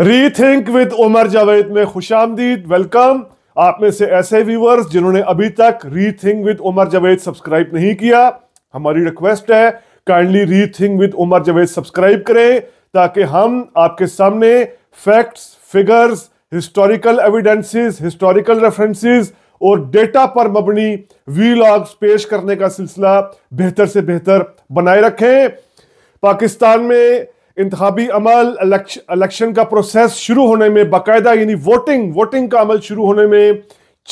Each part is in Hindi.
रीथिंक विद उमर जावेद में खुश आमदीद वेलकम आप में से ऐसे व्यूवर्स जिन्होंने अभी तक rethink with Umar Javed subscribe नहीं किया हमारी रिक्वेस्ट है kindly rethink with Umar Javed subscribe करें ताकि हम आपके सामने facts figures historical evidences historical references और डेटा पर मबनी वी लॉग्स पेश करने का सिलसिला बेहतर से बेहतर बनाए रखें पाकिस्तान में इंतबी अमल इलेक्शन का प्रोसेस शुरू होने में बाकायदा यानी वोटिंग वोटिंग का अमल शुरू होने में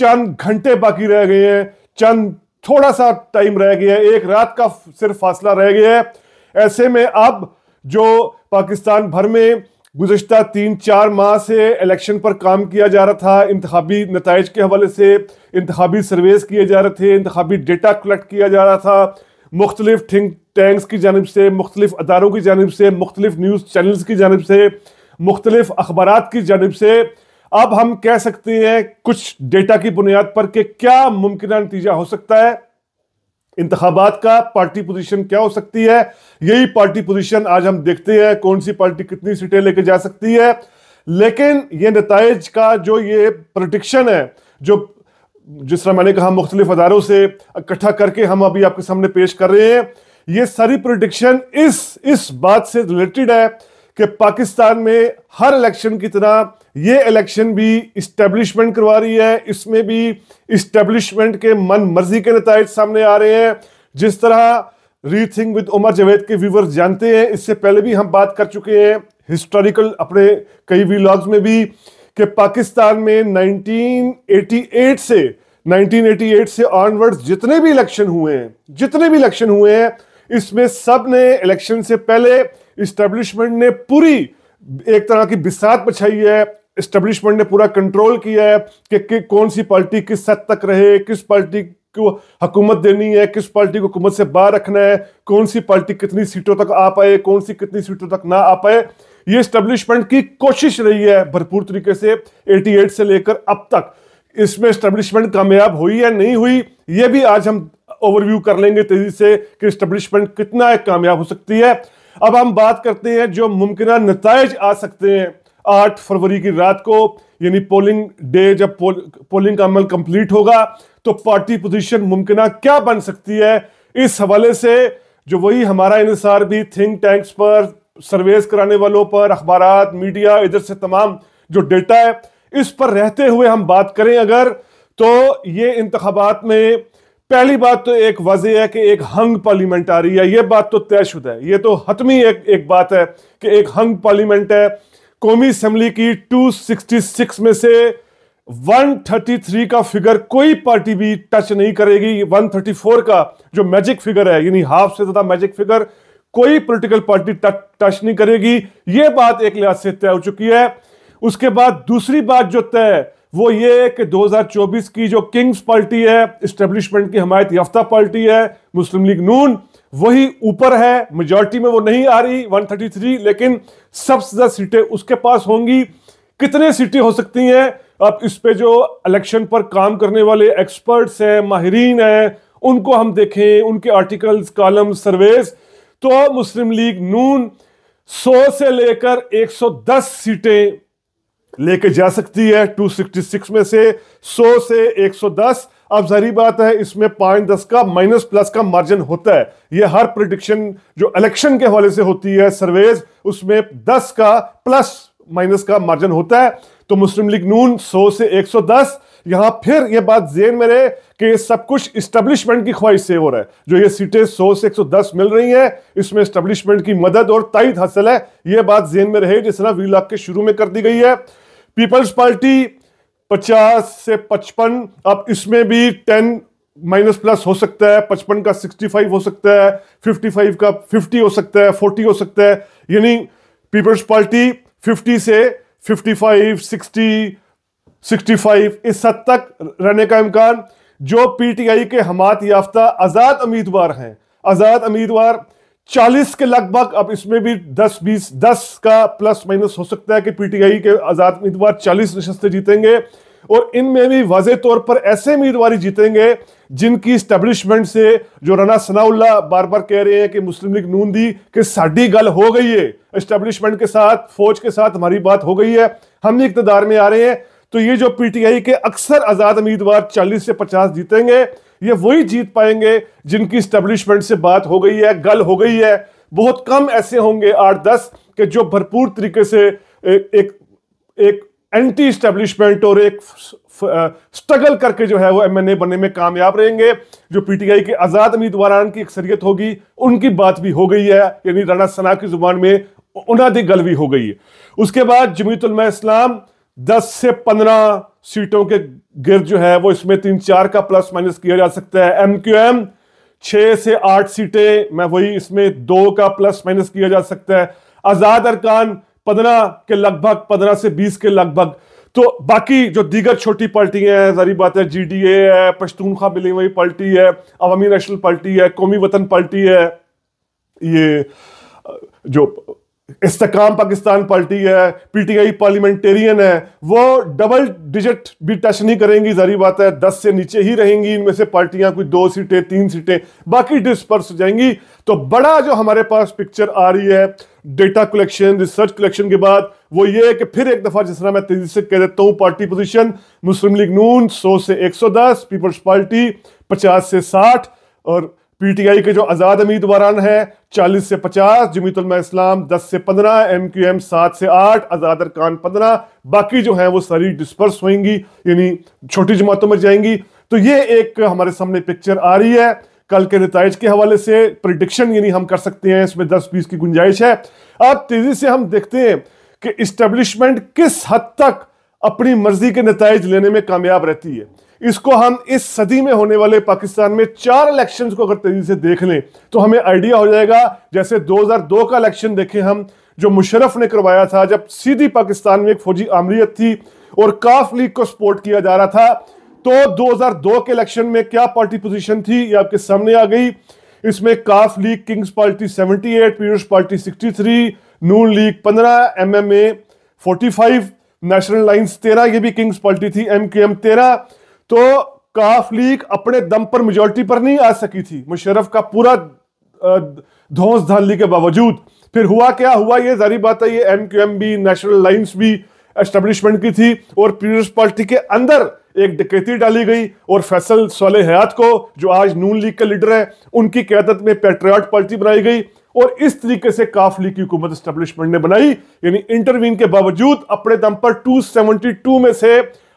चंद घंटे बाकी रह गए हैं चंद थोड़ा सा टाइम रह गया है एक रात का सिर्फ फासला रह गया है ऐसे में अब जो पाकिस्तान भर में गुजशत तीन चार माह से इलेक्शन पर काम किया जा रहा था इंतबी नतज के हवाले से इंतबी सर्वेस किए जा रहे थे इंतबी डेटा कलेक्ट किया जा रहा था मुख्तलिफ थिंक टैंक्स की जानब से मुख्तलिफ अदारों की जानब से मुख्तलिफ न्यूज़ चैनल्स की जानब से मुख्तलिफ अखबार की जानब से अब हम कह सकते हैं कुछ डेटा की बुनियाद पर कि क्या मुमकिन नतीजा हो सकता है इंतबात का पार्टी पोजीशन क्या हो सकती है यही पार्टी पोजीशन आज हम देखते हैं कौन सी पार्टी कितनी सीटें लेके जा सकती है लेकिन ये नतज का जो ये प्रोटिक्शन है जो जिस तरह मैंने कहा मुख्तलिफ अदारों से इकट्ठा करके हम अभी आपके सामने पेश कर रहे हैं ये सारी प्रोटिक्शन इस इस बात से रिलेटेड है कि पाकिस्तान में हर इलेक्शन की तरह ये इलेक्शन भी इस्टेब्लिशमेंट करवा रही है इसमें भी इस्टेब्लिशमेंट के मन मर्जी के नतज सामने आ रहे हैं जिस तरह री थिंग विद उमर जावेद के व्यूवर जानते हैं इससे पहले भी हम बात कर चुके हैं हिस्टोरिकल अपने कई वीलॉग्स में भी कि पाकिस्तान में 1988 से 1988 से ऑनवर्ड्स जितने भी इलेक्शन हुए हैं जितने भी इलेक्शन हुए हैं इसमें सब ने इलेक्शन से पहले इस्टेब्लिशमेंट ने पूरी एक तरह की बिसात बछाई है इस्टेब्लिशमेंट ने पूरा कंट्रोल किया है कि, कि कौन सी पार्टी किस हद तक रहे किस पार्टी को हुकूमत देनी है किस पार्टी को हुकूमत से बाहर रखना है कौन सी पार्टी कितनी सीटों तक आ पाए कौन सी कितनी सीटों तक ना आ पाए ये इस्टेब्लिशमेंट की कोशिश रही है भरपूर तरीके से 88 से लेकर अब तक इसमें इस्टेब्लिशमेंट कामयाब हुई या नहीं हुई ये भी आज हम ओवरव्यू कर लेंगे तेजी से कि इस्टेब्लिशमेंट कितना कामयाब हो सकती है अब हम बात करते हैं जो मुमकिन नतज आ सकते हैं 8 फरवरी की रात को यानी पोलिंग डे जब पोल, पोलिंग का अमल कंप्लीट होगा तो पार्टी पोजीशन मुमकिन क्या बन सकती है इस हवाले से जो वही हमारा इंसार भी थिंक टैंक्स पर सर्वेस कराने वालों पर अखबार मीडिया इधर से तमाम जो डेटा है इस पर रहते हुए हम बात करें अगर तो ये इंतबात में पहली बात तो एक वजह है कि एक हंग पार्लियामेंट आ रही है ये बात तो तयशुदा है ये तो हतमी एक एक बात है कि एक हंग पार्लियामेंट है कौमी असम्बली की 266 में से 133 का फिगर कोई पार्टी भी टच नहीं करेगी 134 का जो मैजिक फिगर है यानी हाफ से ज्यादा मैजिक फिगर कोई पॉलिटिकल पार्टी टच नहीं करेगी यह बात एक लिहाज से तय हो चुकी है उसके बाद दूसरी बात जो तय वो ये कि 2024 की जो किंग्स पार्टी है इस्टेब्लिशमेंट की हमायत याफ्ता पार्टी है मुस्लिम लीग नून वही ऊपर है मेजोरिटी में वो नहीं आ रही 133 लेकिन सबसे ज्यादा सीटें उसके पास होंगी कितने सीटें हो सकती हैं अब इस पे जो इलेक्शन पर काम करने वाले एक्सपर्ट्स हैं माहरीन हैं उनको हम देखें उनके आर्टिकल्स कॉलम सर्वेस तो मुस्लिम लीग नून 100 से लेकर 110 सीटें लेके जा सकती है 266 में से 100 से 110 अब जहरी बात है इसमें पॉइंट दस का माइनस प्लस का मार्जिन होता है यह हर प्रडिक्शन जो इलेक्शन के हवाले से होती है सर्वेज उसमें दस का प्लस माइनस का मार्जिन होता है तो मुस्लिम लीग नून 100 से 110 यहां फिर यह बात जेन में रहे कि सब कुछ इस्टेब्लिशमेंट की ख्वाहिश से हो रहा है जो ये सीटें 100 से 110 मिल रही हैं इसमें इस्टेब्लिशमेंट की मदद और तइद हासिल है यह बात जेन में रहे जिस तरह वीर लाख के शुरू में कर दी गई है पीपल्स पार्टी पचास से पचपन अब इसमें भी टेन माइनस प्लस हो सकता है पचपन का सिक्सटी फाइव हो सकता है फिफ्टी फाइव का फिफ्टी हो सकता है फोर्टी हो सकता है यानी पीपल्स पार्टी फिफ्टी से fifty five sixty sixty five इस हद तक रहने का इम्कान जो पीटीआई के हमात याफ्ता आज़ाद उम्मीदवार हैं आज़ाद उम्मीदवार चालीस के लगभग अब इसमें भी दस बीस दस का प्लस माइनस हो सकता है कि पीटीआई के आजाद उम्मीदवार चालीस नशस्तें जीतेंगे और इनमें भी वाजे तौर पर ऐसे उम्मीदवार जीतेंगे जिनकी स्टैब्लिशमेंट से जो राना सनाउल्ला बार बार कह रहे हैं कि मुस्लिम लीग नून दी कि साड़ी गल हो गई है स्टैब्लिशमेंट के साथ फौज के साथ हमारी बात हो गई है हम इकतदार में आ रहे हैं तो ये जो पीटीआई के अक्सर आजाद उम्मीदवार चालीस से पचास जीतेंगे ये वही जीत पाएंगे जिनकी स्टेब्लिशमेंट से बात हो गई है गल हो गई है बहुत कम ऐसे होंगे आठ दस के जो भरपूर तरीके से एक एक एंटी स्टेब्लिशमेंट और एक स्ट्रगल करके जो है वो एमएनए बनने में कामयाब रहेंगे जो पीटीआई के आज़ाद उम्मीदवार की अक्सरियत होगी उनकी बात भी हो गई है यानी राणा सना की जुबान में उन्हें गल भी हो गई है उसके बाद जमीतुलमा इस्लाम दस से पंद्रह सीटों के गिर जो है वो इसमें तीन चार का प्लस माइनस किया जा सकता है एम क्यू एम छः से आठ सीटें मैं वही इसमें दो का प्लस माइनस किया जा सकता है आज़ाद अरकान पंद्रह के लगभग पंद्रह से बीस के लगभग तो बाकी जो दीगर छोटी पार्टियां हैं जारी बात है जी डी ए है पश्तूनखा मिली हुई पार्टी है अवामी नेशनल पार्टी है कौमी वतन पार्टी है ये जो इस्तेकाम पाकिस्तान पार्टी है पीटीआई पार्लियामेंटेरियन है वो डबल डिजिट भी टच नहीं करेंगी जारी बात है दस से नीचे ही रहेंगी इनमें से पार्टियां कोई दो सीटें तीन सीटें बाकी डिस्पर्स हो जाएंगी तो बड़ा जो हमारे पास पिक्चर आ रही है डेटा कलेक्शन रिसर्च कलेक्शन के बाद वो ये है कि फिर एक दफा जिस तरह मैं तेजी से कह देता हूँ पार्टी पोजिशन मुस्लिम लीग नून सौ से एक पीपल्स पार्टी पचास से साठ और पीटीआई के जो आजाद उम्मीदवार हैं 40 से 50 जमीतुलमा इस्लाम 10 से 15 एमक्यूएम 7 से 8 आजाद अरकान पंद्रह बाकी जो हैं वो सारी डिस्पर्स होंगी यानी छोटी जमातों में जाएंगी तो ये एक हमारे सामने पिक्चर आ रही है कल के नतज के हवाले से प्रडिक्शन यानी हम कर सकते हैं इसमें दस बीस की गुंजाइश है अब तेजी से हम देखते हैं कि इस्टेब्लिशमेंट किस हद तक अपनी मर्जी के नतज लेने में कामयाब रहती है इसको हम इस सदी में होने वाले पाकिस्तान में चार इलेक्शन को अगर तेजी से देख लें तो हमें आइडिया हो जाएगा जैसे 2002 का इलेक्शन देखें हम जो मुशरफ ने करवाया था जब सीधी पाकिस्तान में एक फौजी आमरीत थी और काफ लीग को सपोर्ट किया जा रहा था तो 2002 के इलेक्शन में क्या पार्टी पोजीशन थी ये आपके सामने आ गई इसमें काफ लीग किंग्स पार्टी 78 पीयूष पार्टी 63 नून लीग 15 एमएमए 45 नेशनल लाइंस 13 ये भी किंग्स पार्टी थी एमकेएम 13 तो काफ लीग अपने दम पर मेजोरिटी पर नहीं आ सकी थी मुशरफ का पूरा धौस धांधली के बावजूद फिर हुआ क्या हुआ ये जारी बात है ये एम क्यू एम भी नेशनल लाइन्स भी एस्टेब्लिशमेंट की थी और पीपल्स पार्टी के अंदर एक डकैती डाली गई और फैसल सोल हयात को जो आज नून लीग के लीडर है उनकी क्यादत में पेट्रियाट पार्टी बनाई गई और इस तरीके से काफ लीग की हुकूमत एस्टेब्लिशमेंट ने बनाई यानी इंटरवीन के बावजूद अपने दम पर 272 में से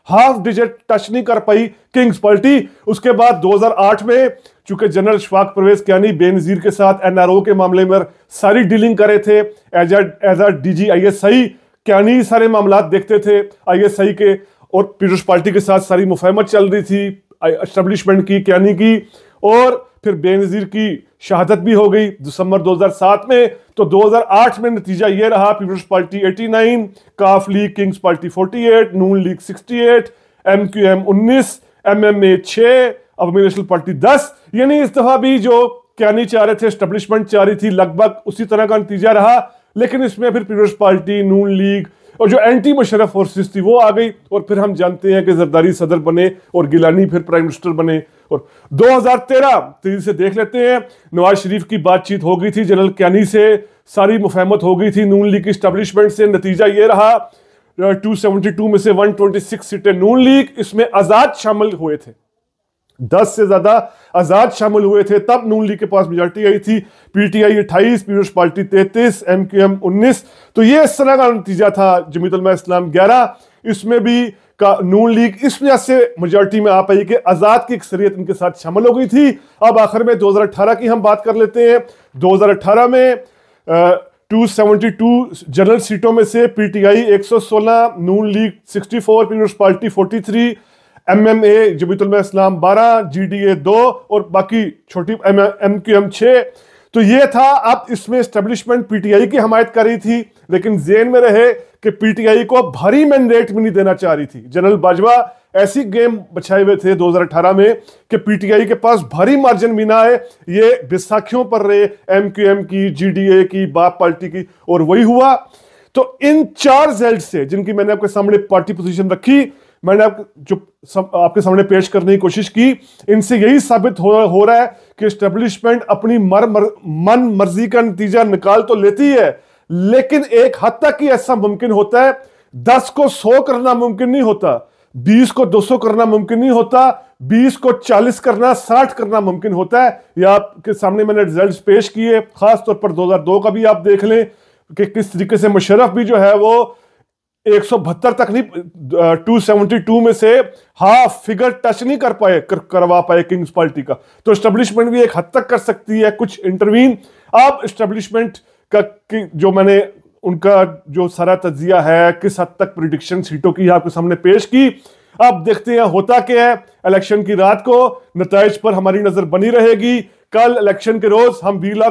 हाफ डिजिट टच नहीं कर पाई किंग्स पलटी उसके बाद 2008 में चूंकि जनरल शफाक परवेज कहनी बेनजीर के साथ एनआरओ के मामले में सारी डीलिंग करे थे एज एज आ D G I S I कहनी सारे मामला देखते थे आई एस आई के और पीपल्स पार्टी के साथ सारी मुफहमत चल रही थी एस्टेब्लिशमेंट की कहनी की और फिर बेनज़ीर की शहादत भी हो गई दिसंबर 2007 में तो 2008 में नतीजा ये रहा पीपल्स पार्टी 89 काफ league king's party 48 Noon league 68 M Q M उन्नीस एम एम ए छः अब नेशनल पार्टी 10 यानी इस दफ़ा भी जो कहनी चाह रहे थे स्टेब्लिशमेंट चाह रही थी लगभग उसी तरह का नतीजा रहा लेकिन इसमें फिर पीपल्स पार्टी नून लीग और जो एंटी मुशरफ फोर्सेस थी वो आ गई और फिर हम जानते हैं कि जरदारी सदर बने और गिलानी फिर प्राइम मिनिस्टर बने और 2013 तेजी से देख लेते हैं नवाज शरीफ की बातचीत हो गई थी जनरल कैनी से सारी मुफहमत हो गई थी नून लीग की स्टैब्लिशमेंट से नतीजा ये रहा 272 में से 126 सीटें नून लीग इसमें आजाद शामिल हुए थे दस से ज्यादा आजाद शामिल हुए थे तब नून लीग के पास मेजोरिटी आई थी पीटीआई अट्ठाईस पीपल्स पार्टी तैतीस एम क्यू उन्नीस तो ये इस तरह का नतीजा था जमीतुलमा इस्लाम ग्यारह इसमें भी का नून लीग इस वजह से मेजोरिटी में आ पाई कि आज़ाद की अक्सरियत इनके साथ शामिल हो गई थी अब आखिर में 2018 की हम बात कर लेते हैं 2018 में आ, 272 जनरल सीटों में से पीटीआई 116 नून लीग 64 पीपल्स पार्टी 43 एमएमए जबीतुल इस्लाम 12 जीडीए 2 और बाकी छोटी एम क्यू एम छः तो ये था अब इसमें इस्टेब्लिशमेंट पीटीआई की हमायत कर रही थी लेकिन जेन में रहे कि पीटीआई को भारी मैंडेट भी नहीं देना चाह रही थी जनरल बाजवा ऐसी गेम बचाए हुए थे 2018 में कि पीटीआई के पास भारी मार्जिन भी ना आए ये बैसाखियों पर रहे एमक्यूएम की जीडीए की बाप पार्टी की और वही हुआ तो इन चार जेल्ट से जिनकी मैंने आपके सामने पार्टी पोजीशन रखी मैंने आप जो सब, आपके सामने पेश करने की कोशिश की इनसे यही साबित हो, हो रहा है कि स्टेब्लिशमेंट अपनी मर, मर मन मर्जी का नतीजा निकाल तो लेती है लेकिन एक हद तक ही ऐसा मुमकिन होता है दस को सौ करना मुमकिन नहीं होता बीस को दो सौ करना मुमकिन नहीं होता बीस को चालीस करना साठ करना मुमकिन होता है या आपके सामने मैंने रिजल्ट पेश किए खासतौर पर दो हजार दो का भी आप देख लें कि किस तरीके से मुशरफ भी जो है वो एक सौ बहत्तर तक नहीं टू सेवेंटी टू में से हाफ फिगर टच नहीं कर पाए कर, करवा पाए किंग्स पार्टी का तो स्टेब्लिशमेंट भी एक हद तक कर सकती है कुछ इंटरवीन आप स्टेब्लिशमेंट का कि जो मैंने उनका जो सारा तजिया है किस हद तक प्रिडिक्शन सीटों की आपके सामने पेश की अब देखते हैं होता क्या है इलेक्शन की रात को नतज पर हमारी नजर बनी रहेगी कल इलेक्शन के रोज हम वीला